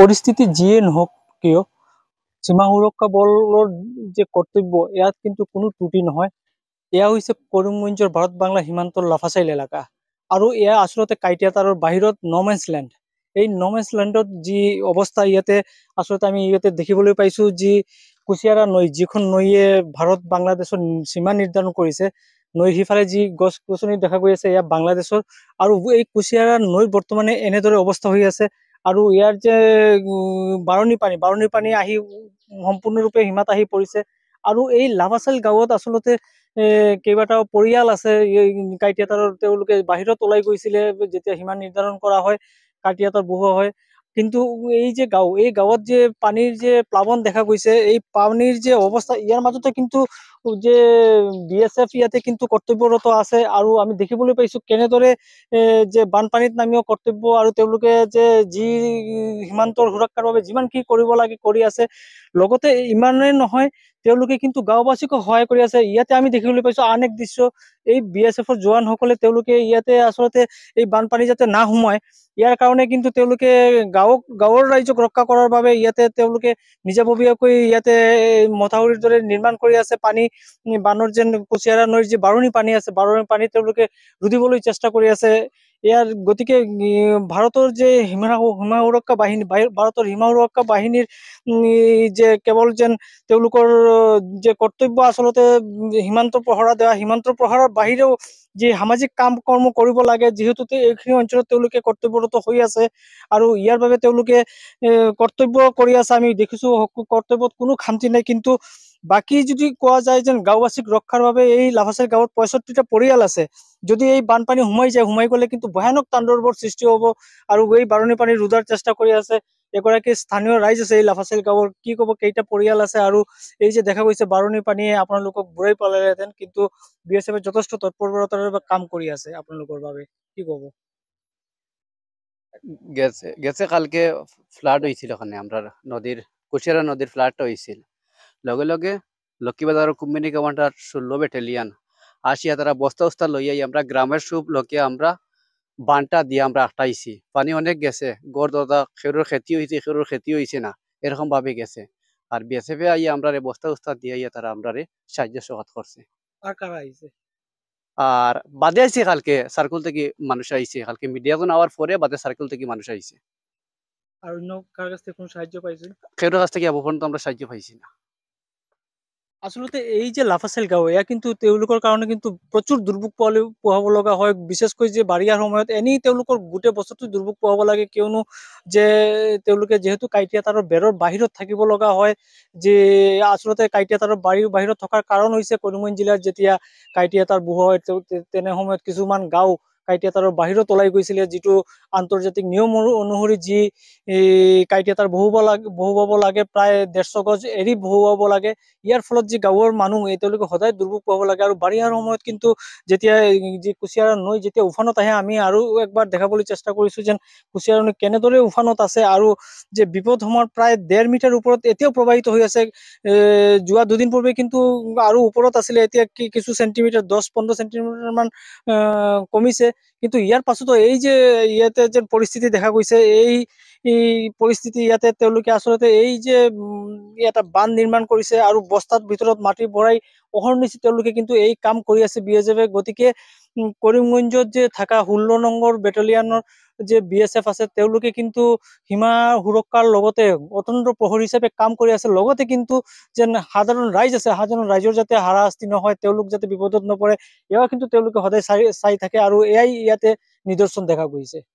পৰিস্থিতি যিয়ে নহওক কিয় সীমা সুৰক্ষা বলৰ যে কৰ্তব্য ইয়াত কিন্তু কোনো ত্ৰুটি নহয় এয়া হৈছে কৰিমগঞ্জৰ ভাৰত বাংলা সীমান্তৰ লাফাচাইল এলেকা আৰু এয়া আসলতে কাইটিয়াতারর বাহিরত নমেন্স ল্যান্ড এই নমেন্স ল্যান্ডত যবস্থা ইয়াতে আচলতে আমি ইয়াতে দেখিবলৈ পাইছো যি কুচিয়াৰা নৈ যিখন নৈয়ে ভাৰত বাংলাদেশৰ সীমা নিৰ্ধাৰণ কৰিছে নই সিফালে যি গছ গছনি দেখা গৈ আছে এয়া বাংলাদেশৰ আৰু এই কুচিয়াৰা নই বৰ্তমানে এনেদৰে অৱস্থা হৈ আছে আৰু ইয়াৰ যে বাৰনী পানী বাৰনীৰ পানী আহি সম্পূৰ্ণৰূপে সীমাত আহি পৰিছে আৰু এই লাভাচাল গাঁৱত আচলতে কেইবাটাও পৰিয়াল আছে এই কাইটিয়াতাৰ তেওঁলোকে বাহিৰত ওলাই গৈছিলে যেতিয়া সীমা নিৰ্ধাৰণ কৰা হয় কাটিয়াতাৰ বহু হয় কিন্তু এই যে গাঁও এই গাঁৱত যে পানীৰ যে প্লাৱন দেখা গৈছে এই পানীৰ যে অৱস্থা ইয়াৰ মাজতে কিন্তু যে বি এছ এফ ইয়াতে কিন্তু কৰ্তব্যৰত আছে আৰু আমি দেখিবলৈ পাইছোঁ কেনেদৰে যে বানপানীত নামিও কৰ্তব্য আৰু তেওঁলোকে যে যি সীমান্তৰ সুৰক্ষাৰ বাবে যিমানখিনি কৰিব লাগে কৰি আছে লগতে ইমানেই নহয় তেওঁলোকে কিন্তু গাঁওবাসীকো সহায় কৰি আছে ইয়াতে আমি দেখিবলৈ পাইছোঁ আন এক দৃশ্য এই বি এছ এফৰ জোৱানসকলে তেওঁলোকে ইয়াতে আচলতে এই বানপানী যাতে নাসোমায় ইয়াৰ কাৰণে কিন্তু তেওঁলোকে গাঁৱক গাঁৱৰ ৰাইজক ৰক্ষা কৰাৰ বাবে ইয়াতে তেওঁলোকে নিজাববীয়াকৈ ইয়াতে মথাউৰিৰ দৰে নিৰ্মাণ কৰি আছে পানী বানৰ যেন কুচিয়াৰা নৈৰ যি বাৰণি পানী আছে বাৰণি পানী তেওঁলোকে ৰুদিবলৈ চেষ্টা কৰি আছে ইয়াৰ গতিকে ভাৰতৰ যে সীমা সীমা সুৰক্ষা বাহিনী ভাৰতৰ সীমা সুৰক্ষা বাহিনীৰ যে কেৱল যেন তেওঁলোকৰ যে কৰ্তব্য আচলতে সীমান্ত পহৰা দিয়া সীমান্ত পহৰাৰ বাহিৰেও যি সামাজিক কাম কৰ্ম কৰিব লাগে যিহেতু এইখিনি অঞ্চলত তেওঁলোকে কৰ্তব্যৰত হৈ আছে আৰু ইয়াৰ বাবে তেওঁলোকে কৰ্তব্য কৰি আছে আমি দেখিছো কৰ্তব্যত কোনো খান্তি নাই কিন্তু বাকী যদি কোৱা যায় যেন গাঁওবাসীক ৰক্ষাৰ বাবে এই লাভাচাৰী গাঁৱত পঁয়ষষ্ঠিটা পৰিয়াল আছে যদি এই বানপানী সোমাই যায় সোমাই গ'লে কিন্তু ভয়ানক তাণ্ডৱৰ সৃষ্টি হ'ব আৰু এই বাৰণী পানী ৰোজাৰ চেষ্টা কৰি আছে এগৰাকী স্থানীয় ৰাইজ আছে এই লাফাচাৰী গাঁৱৰ কি ক'ব কেইটা পৰিয়াল আছে আৰু এই যে দেখা গৈছে বাৰণী পানীয়ে আপোনালোকক বুৰাই পালেহেঁতেন কিন্তু বি এছ এফে যথেষ্ট তৎপৰতাৰে কাম কৰি আছে আপোনালোকৰ বাবে কি ক'ব গেছে গেছে কালকে ফ্লাড হৈছিল নদীৰ কুচিয়ৰা নদীৰ ফ্লাড হৈছিল লগে লগে লক্ষ্মীবাজার কুম্বিনী কমান্ডার ষোলো ব্যাটালিয়ান আসিয়া তারা বস্তা উস্তা লইয়াই আমরা গ্রামের সুপ লকে আমরা বান্টা দিয়ে আমরা আটাইছি পানি অনেক গেছে গড় দাদা খেরুর খেতি হয়েছে খেরুর খেতি হয়েছে না এরকম ভাবে গেছে আর বিএসএফ আই আমরা রে বস্তা উস্তা দিয়ে আইয়া তারা আমরা রে সাহায্য সহাত করছে আর বাদে আইছে কালকে সার্কুল থেকে মানুষ আইছে কালকে মিডিয়া গুণ আওয়ার পরে বাদে সার্কুল থেকে মানুষ আইছে আর অন্য কার কাছ থেকে কোনো সাহায্য পাইছে খেরুর কাছ থেকে আবহন আমরা সাহায্য পাইছি না আচলতে এই যে লাফাচেল গাঁও এয়া কিন্তু তেওঁলোকৰ কাৰণে কিন্তু প্ৰচুৰ দুৰ্ভোগ পোৱালি পোৱাব লগা হয় বিশেষকৈ যে বাৰিয়াৰ সময়ত এনেই তেওঁলোকৰ গোটেই বছৰটো দুৰ্ভোগ পোৱাব লাগে কিয়নো যে তেওঁলোকে যিহেতু কাইটীয়া তাঁৰৰ বেৰৰ বাহিৰত থাকিব লগা হয় যে আচলতে কাইটীয়া তাঁৰৰ বাৰীৰ বাহিৰত থকাৰ কাৰণ হৈছে কৰিমগঞ্জ জিলাত যেতিয়া কাইটীয়া তাঁৰ বহু তেনে সময়ত কিছুমান গাঁও কাইটিয়াতাৰ বাহিৰত ওলাই গৈছিলে যিটো আন্তৰ্জাতিক নিয়ম অনুসৰি যি কাইটিয়াতাৰ বহুব লাগে বহুবাব লাগে প্ৰায় ডেৰশ গজ এৰি বহুৱাব লাগে ইয়াৰ ফলত যি গাঁৱৰ মানুহ তেওঁলোকে সদায় দুৰ্ভোগ পাব লাগে আৰু বাৰিষাৰ সময়ত কিন্তু যেতিয়া যি কুচিয়াৰ নৈ যেতিয়া উফানত আহে আমি আৰু একবাৰ দেখাবলৈ চেষ্টা কৰিছোঁ যেন কুচিয়াৰা নৈ কেনেদৰে উফানত আছে আৰু যে বিপদ সময়ত প্ৰায় ডেৰ মিটাৰ ওপৰত এতিয়াও প্ৰবাহিত হৈ আছে যোৱা দুদিন পূৰ্বে কিন্তু আৰু ওপৰত আছিলে এতিয়া কিছু চেণ্টিমিটাৰ দহ পোন্ধৰ চেণ্টিমিটাৰমান কমিছে কিন্তু ইয়াৰ পাছতো এই যে ইয়াতে যে পৰিস্থিতি দেখা গৈছে এই পৰিস্থিতি ইয়াতে তেওঁলোকে আচলতে এই যে এটা বান্ধ নিৰ্মাণ কৰিছে আৰু বস্তাৰ ভিতৰত মাটি ভৰাই অহৰ্নিচি তেওঁলোকে কিন্তু এই কাম কৰি আছে বি এছ এফে গতিকে কৰিমগঞ্জত যে থকা ষোল্ল নম্বৰ বেটেলিয়ানৰ যে বি এছ এফ আছে তেওঁলোকে কিন্তু সীমা সুৰক্ষাৰ লগতে অতন্ত্ৰ প্ৰহৰী হিচাপে কাম কৰি আছে লগতে কিন্তু যেন সাধাৰণ ৰাইজ আছে সাধাৰণ ৰাইজৰ যাতে হাৰাশাস্তি নহয় তেওঁলোক যাতে বিপদত নপৰে এয়া কিন্তু তেওঁলোকে সদায় চাই চাই থাকে আৰু এয়াই ইয়াতে নিদৰ্শন দেখা গৈছে